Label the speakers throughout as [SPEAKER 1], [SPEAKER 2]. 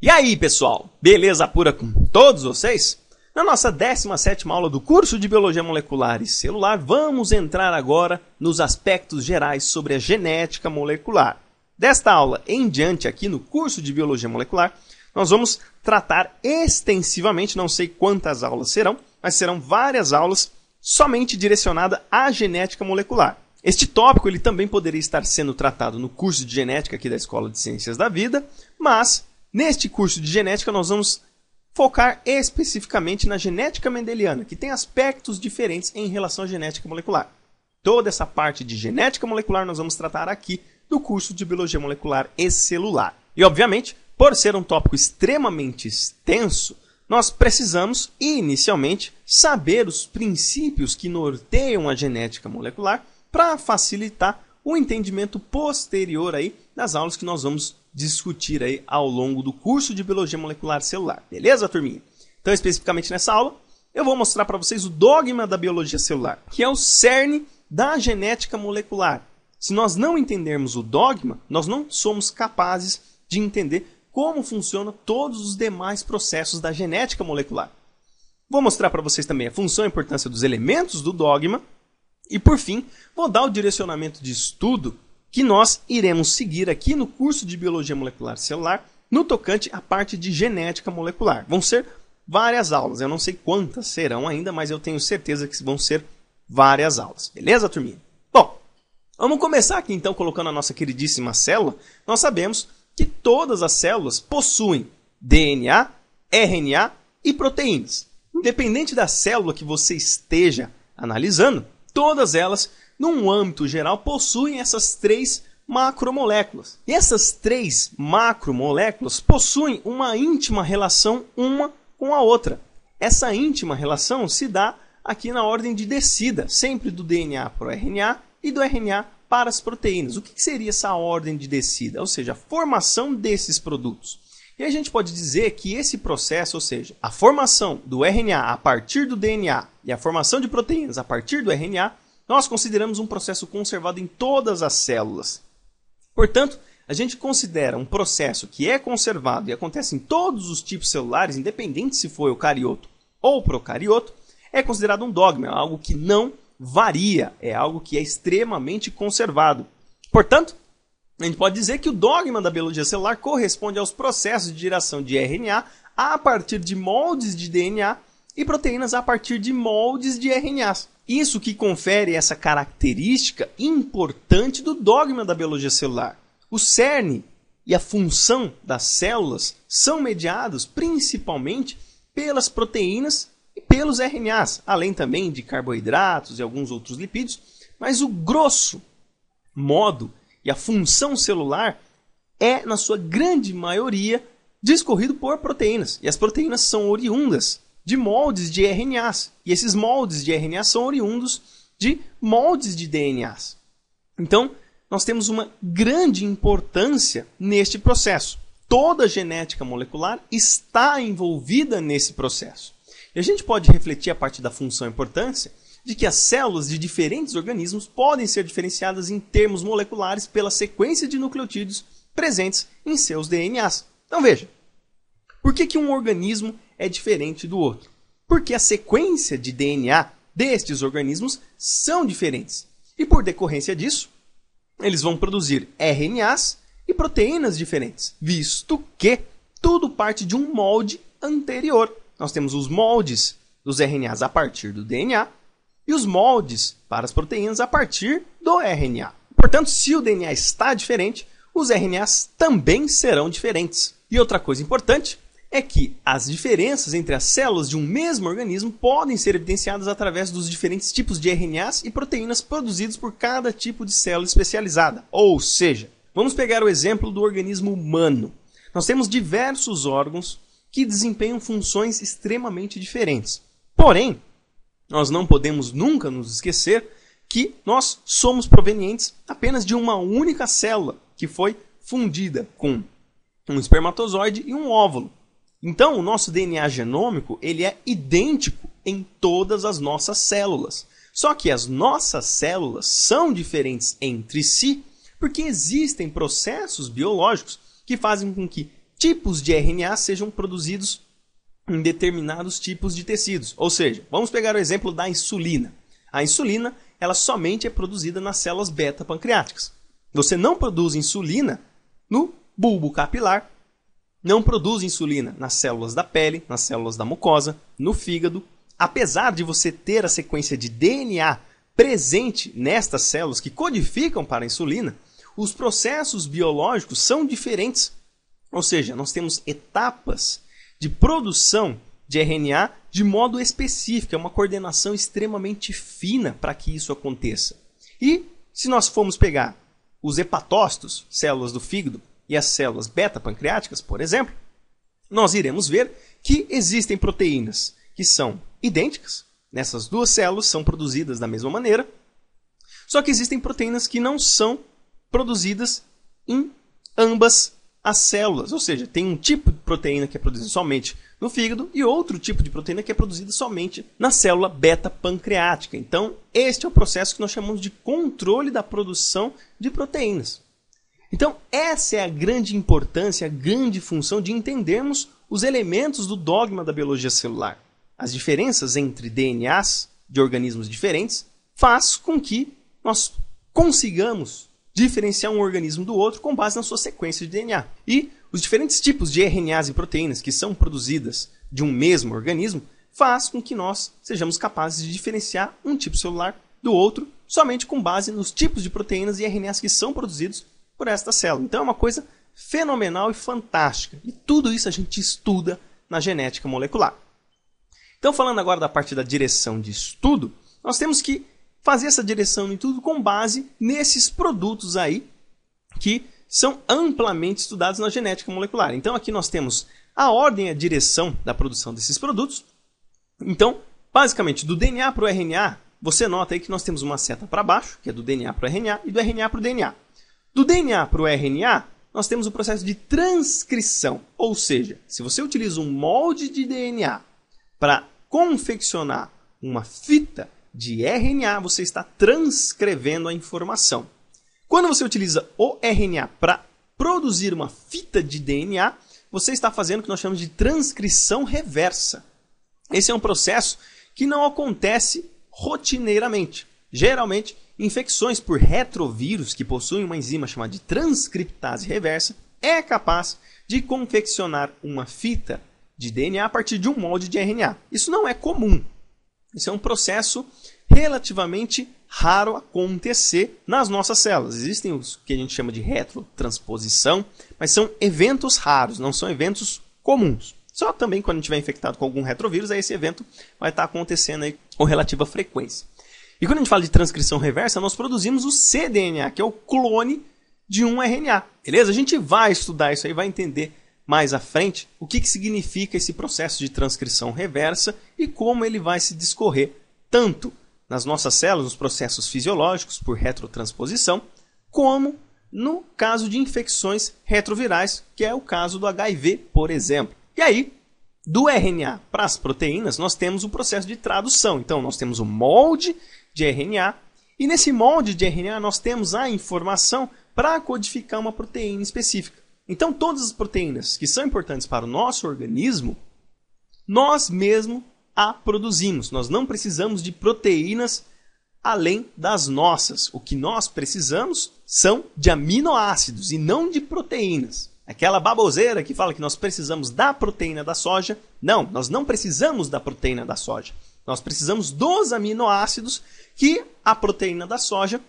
[SPEAKER 1] E aí, pessoal? Beleza pura com todos vocês? Na nossa 17 aula do curso de Biologia Molecular e Celular, vamos entrar agora nos aspectos gerais sobre a genética molecular. Desta aula em diante, aqui no curso de Biologia Molecular, nós vamos tratar extensivamente, não sei quantas aulas serão, mas serão várias aulas somente direcionada à genética molecular. Este tópico ele também poderia estar sendo tratado no curso de genética aqui da Escola de Ciências da Vida, mas Neste curso de genética, nós vamos focar especificamente na genética mendeliana, que tem aspectos diferentes em relação à genética molecular. Toda essa parte de genética molecular nós vamos tratar aqui no curso de Biologia Molecular e Celular. E, obviamente, por ser um tópico extremamente extenso, nós precisamos, inicialmente, saber os princípios que norteiam a genética molecular para facilitar o entendimento posterior aí das aulas que nós vamos discutir aí ao longo do curso de Biologia Molecular Celular, beleza, turminha? Então, especificamente nessa aula, eu vou mostrar para vocês o dogma da biologia celular, que é o cerne da genética molecular. Se nós não entendermos o dogma, nós não somos capazes de entender como funcionam todos os demais processos da genética molecular. Vou mostrar para vocês também a função e importância dos elementos do dogma. E, por fim, vou dar o direcionamento de estudo que nós iremos seguir aqui no curso de Biologia Molecular Celular no tocante à parte de genética molecular. Vão ser várias aulas, eu não sei quantas serão ainda, mas eu tenho certeza que vão ser várias aulas. Beleza, turminha? Bom, vamos começar aqui então colocando a nossa queridíssima célula. Nós sabemos que todas as células possuem DNA, RNA e proteínas. Independente da célula que você esteja analisando, todas elas num âmbito geral, possuem essas três macromoléculas. E essas três macromoléculas possuem uma íntima relação uma com a outra. Essa íntima relação se dá aqui na ordem de descida, sempre do DNA para o RNA e do RNA para as proteínas. O que seria essa ordem de descida? Ou seja, a formação desses produtos. E a gente pode dizer que esse processo, ou seja, a formação do RNA a partir do DNA e a formação de proteínas a partir do RNA, nós consideramos um processo conservado em todas as células. Portanto, a gente considera um processo que é conservado e acontece em todos os tipos celulares, independente se for eucarioto ou procarioto, é considerado um dogma, é algo que não varia, é algo que é extremamente conservado. Portanto, a gente pode dizer que o dogma da biologia celular corresponde aos processos de geração de RNA a partir de moldes de DNA e proteínas a partir de moldes de RNAs. Isso que confere essa característica importante do dogma da biologia celular. O cerne e a função das células são mediados principalmente pelas proteínas e pelos RNAs, além também de carboidratos e alguns outros lipídios, mas o grosso modo e a função celular é, na sua grande maioria, discorrido por proteínas. E as proteínas são oriundas de moldes de RNAs. E esses moldes de RNA são oriundos de moldes de DNAs. Então, nós temos uma grande importância neste processo. Toda a genética molecular está envolvida nesse processo. E a gente pode refletir a partir da função e importância de que as células de diferentes organismos podem ser diferenciadas em termos moleculares pela sequência de nucleotídeos presentes em seus DNAs. Então veja, por que, que um organismo é diferente do outro, porque a sequência de DNA destes organismos são diferentes. E por decorrência disso, eles vão produzir RNAs e proteínas diferentes, visto que tudo parte de um molde anterior. Nós temos os moldes dos RNAs a partir do DNA e os moldes para as proteínas a partir do RNA. Portanto, se o DNA está diferente, os RNAs também serão diferentes. E outra coisa importante é que as diferenças entre as células de um mesmo organismo podem ser evidenciadas através dos diferentes tipos de RNAs e proteínas produzidos por cada tipo de célula especializada. Ou seja, vamos pegar o exemplo do organismo humano. Nós temos diversos órgãos que desempenham funções extremamente diferentes. Porém, nós não podemos nunca nos esquecer que nós somos provenientes apenas de uma única célula que foi fundida com um espermatozoide e um óvulo. Então, o nosso DNA genômico ele é idêntico em todas as nossas células. Só que as nossas células são diferentes entre si porque existem processos biológicos que fazem com que tipos de RNA sejam produzidos em determinados tipos de tecidos. Ou seja, vamos pegar o exemplo da insulina. A insulina ela somente é produzida nas células beta-pancreáticas. Você não produz insulina no bulbo capilar não produz insulina nas células da pele, nas células da mucosa, no fígado. Apesar de você ter a sequência de DNA presente nestas células que codificam para a insulina, os processos biológicos são diferentes. Ou seja, nós temos etapas de produção de RNA de modo específico, é uma coordenação extremamente fina para que isso aconteça. E se nós formos pegar os hepatócitos, células do fígado, e as células beta-pancreáticas, por exemplo, nós iremos ver que existem proteínas que são idênticas, nessas duas células são produzidas da mesma maneira, só que existem proteínas que não são produzidas em ambas as células, ou seja, tem um tipo de proteína que é produzida somente no fígado e outro tipo de proteína que é produzida somente na célula beta-pancreática. Então, este é o processo que nós chamamos de controle da produção de proteínas. Então, essa é a grande importância, a grande função de entendermos os elementos do dogma da biologia celular. As diferenças entre DNAs de organismos diferentes faz com que nós consigamos diferenciar um organismo do outro com base na sua sequência de DNA. E os diferentes tipos de RNAs e proteínas que são produzidas de um mesmo organismo faz com que nós sejamos capazes de diferenciar um tipo celular do outro somente com base nos tipos de proteínas e RNAs que são produzidos por esta célula. Então é uma coisa fenomenal e fantástica. E tudo isso a gente estuda na genética molecular. Então, falando agora da parte da direção de estudo, nós temos que fazer essa direção de tudo com base nesses produtos aí que são amplamente estudados na genética molecular. Então aqui nós temos a ordem e a direção da produção desses produtos. Então, basicamente, do DNA para o RNA, você nota aí que nós temos uma seta para baixo, que é do DNA para o RNA, e do RNA para o DNA. Do DNA para o RNA, nós temos o processo de transcrição, ou seja, se você utiliza um molde de DNA para confeccionar uma fita de RNA, você está transcrevendo a informação. Quando você utiliza o RNA para produzir uma fita de DNA, você está fazendo o que nós chamamos de transcrição reversa. Esse é um processo que não acontece rotineiramente. Geralmente, Infecções por retrovírus, que possuem uma enzima chamada de transcriptase reversa, é capaz de confeccionar uma fita de DNA a partir de um molde de RNA. Isso não é comum. Isso é um processo relativamente raro acontecer nas nossas células. Existem os que a gente chama de retrotransposição, mas são eventos raros, não são eventos comuns. Só também quando a gente estiver infectado com algum retrovírus, aí esse evento vai estar acontecendo aí com relativa frequência. E quando a gente fala de transcrição reversa, nós produzimos o cDNA, que é o clone de um RNA. Beleza? A gente vai estudar isso aí, vai entender mais à frente o que, que significa esse processo de transcrição reversa e como ele vai se discorrer tanto nas nossas células, nos processos fisiológicos por retrotransposição, como no caso de infecções retrovirais, que é o caso do HIV, por exemplo. E aí, do RNA para as proteínas, nós temos o processo de tradução. Então, nós temos o molde de RNA. E nesse molde de RNA nós temos a informação para codificar uma proteína específica. Então todas as proteínas que são importantes para o nosso organismo, nós mesmo a produzimos. Nós não precisamos de proteínas além das nossas. O que nós precisamos são de aminoácidos e não de proteínas. Aquela baboseira que fala que nós precisamos da proteína da soja. Não, nós não precisamos da proteína da soja. Nós precisamos dos aminoácidos que a proteína da soja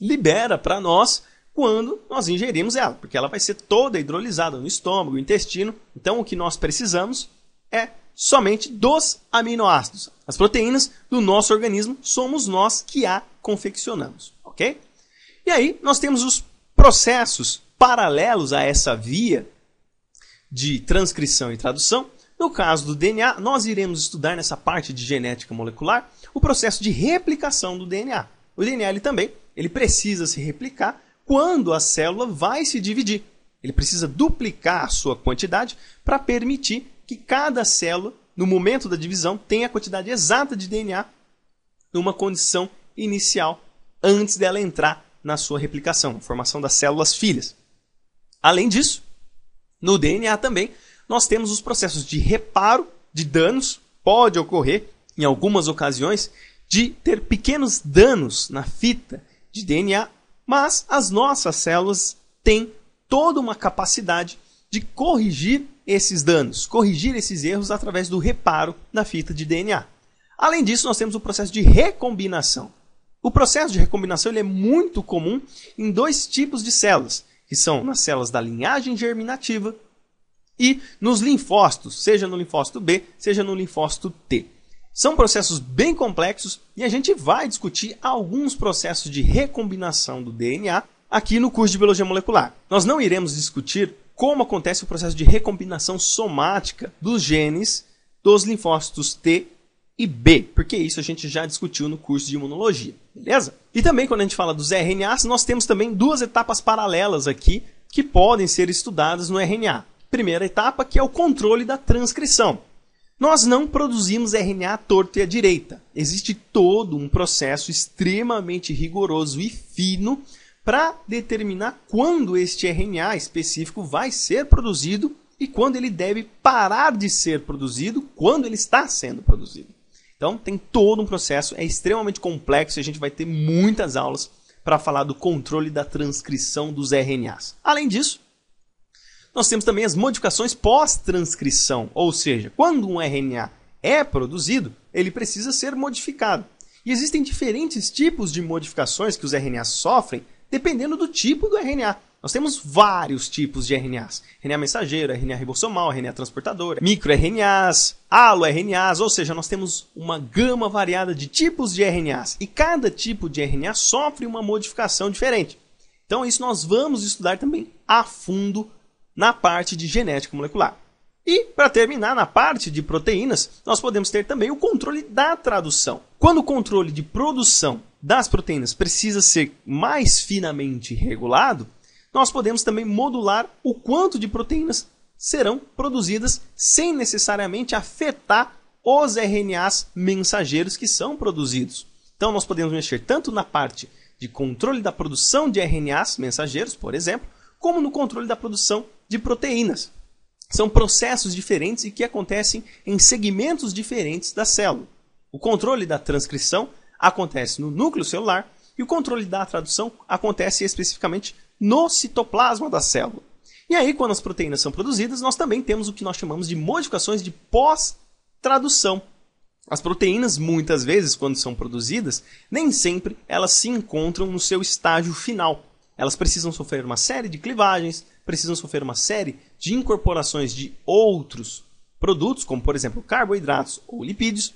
[SPEAKER 1] libera para nós quando nós ingerimos ela, porque ela vai ser toda hidrolisada no estômago, intestino. Então, o que nós precisamos é somente dos aminoácidos. As proteínas do nosso organismo somos nós que a confeccionamos, ok? E aí nós temos os processos paralelos a essa via de transcrição e tradução, no caso do DNA, nós iremos estudar nessa parte de genética molecular o processo de replicação do DNA. O DNA ele também ele precisa se replicar quando a célula vai se dividir. Ele precisa duplicar a sua quantidade para permitir que cada célula, no momento da divisão, tenha a quantidade exata de DNA numa condição inicial antes dela entrar na sua replicação, formação das células filhas. Além disso, no DNA também nós temos os processos de reparo de danos, pode ocorrer, em algumas ocasiões, de ter pequenos danos na fita de DNA, mas as nossas células têm toda uma capacidade de corrigir esses danos, corrigir esses erros através do reparo na fita de DNA. Além disso, nós temos o processo de recombinação. O processo de recombinação ele é muito comum em dois tipos de células, que são nas células da linhagem germinativa e nos linfócitos, seja no linfócito B, seja no linfócito T. São processos bem complexos e a gente vai discutir alguns processos de recombinação do DNA aqui no curso de Biologia Molecular. Nós não iremos discutir como acontece o processo de recombinação somática dos genes dos linfócitos T e B, porque isso a gente já discutiu no curso de imunologia, beleza? E também quando a gente fala dos RNAs, nós temos também duas etapas paralelas aqui que podem ser estudadas no RNA primeira etapa, que é o controle da transcrição. Nós não produzimos RNA torto e à direita. Existe todo um processo extremamente rigoroso e fino para determinar quando este RNA específico vai ser produzido e quando ele deve parar de ser produzido, quando ele está sendo produzido. Então, tem todo um processo, é extremamente complexo e a gente vai ter muitas aulas para falar do controle da transcrição dos RNAs. Além disso, nós temos também as modificações pós-transcrição, ou seja, quando um RNA é produzido, ele precisa ser modificado. E existem diferentes tipos de modificações que os RNAs sofrem, dependendo do tipo do RNA. Nós temos vários tipos de RNAs: RNA mensageiro, RNA ribossomal, RNA transportador, microRNAs, rnas ou seja, nós temos uma gama variada de tipos de RNAs e cada tipo de RNA sofre uma modificação diferente. Então, isso nós vamos estudar também a fundo na parte de genética molecular. E, para terminar, na parte de proteínas, nós podemos ter também o controle da tradução. Quando o controle de produção das proteínas precisa ser mais finamente regulado, nós podemos também modular o quanto de proteínas serão produzidas sem necessariamente afetar os RNAs mensageiros que são produzidos. Então, nós podemos mexer tanto na parte de controle da produção de RNAs mensageiros, por exemplo, como no controle da produção de proteínas. São processos diferentes e que acontecem em segmentos diferentes da célula. O controle da transcrição acontece no núcleo celular e o controle da tradução acontece especificamente no citoplasma da célula. E aí, quando as proteínas são produzidas, nós também temos o que nós chamamos de modificações de pós-tradução. As proteínas, muitas vezes, quando são produzidas, nem sempre elas se encontram no seu estágio final. Elas precisam sofrer uma série de clivagens, precisam sofrer uma série de incorporações de outros produtos, como por exemplo carboidratos ou lipídios,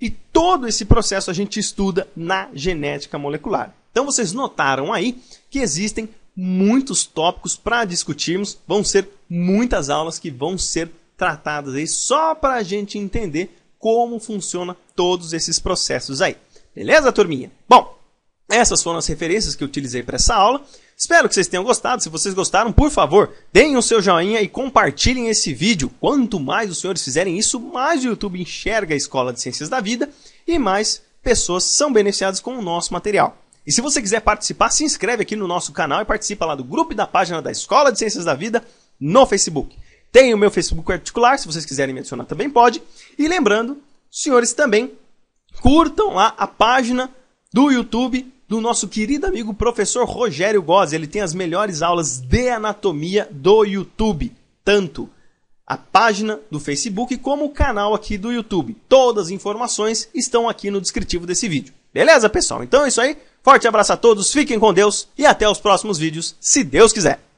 [SPEAKER 1] e todo esse processo a gente estuda na genética molecular. Então vocês notaram aí que existem muitos tópicos para discutirmos, vão ser muitas aulas que vão ser tratadas aí só para a gente entender como funciona todos esses processos aí. Beleza, turminha? Bom, essas foram as referências que eu utilizei para essa aula. Espero que vocês tenham gostado. Se vocês gostaram, por favor, deem o seu joinha e compartilhem esse vídeo. Quanto mais os senhores fizerem isso, mais o YouTube enxerga a Escola de Ciências da Vida e mais pessoas são beneficiadas com o nosso material. E se você quiser participar, se inscreve aqui no nosso canal e participa lá do grupo e da página da Escola de Ciências da Vida no Facebook. Tem o meu Facebook particular, se vocês quiserem me adicionar também pode. E lembrando, senhores também, curtam lá a página do YouTube do nosso querido amigo professor Rogério Gozzi. Ele tem as melhores aulas de anatomia do YouTube, tanto a página do Facebook como o canal aqui do YouTube. Todas as informações estão aqui no descritivo desse vídeo. Beleza, pessoal? Então é isso aí. Forte abraço a todos, fiquem com Deus e até os próximos vídeos, se Deus quiser.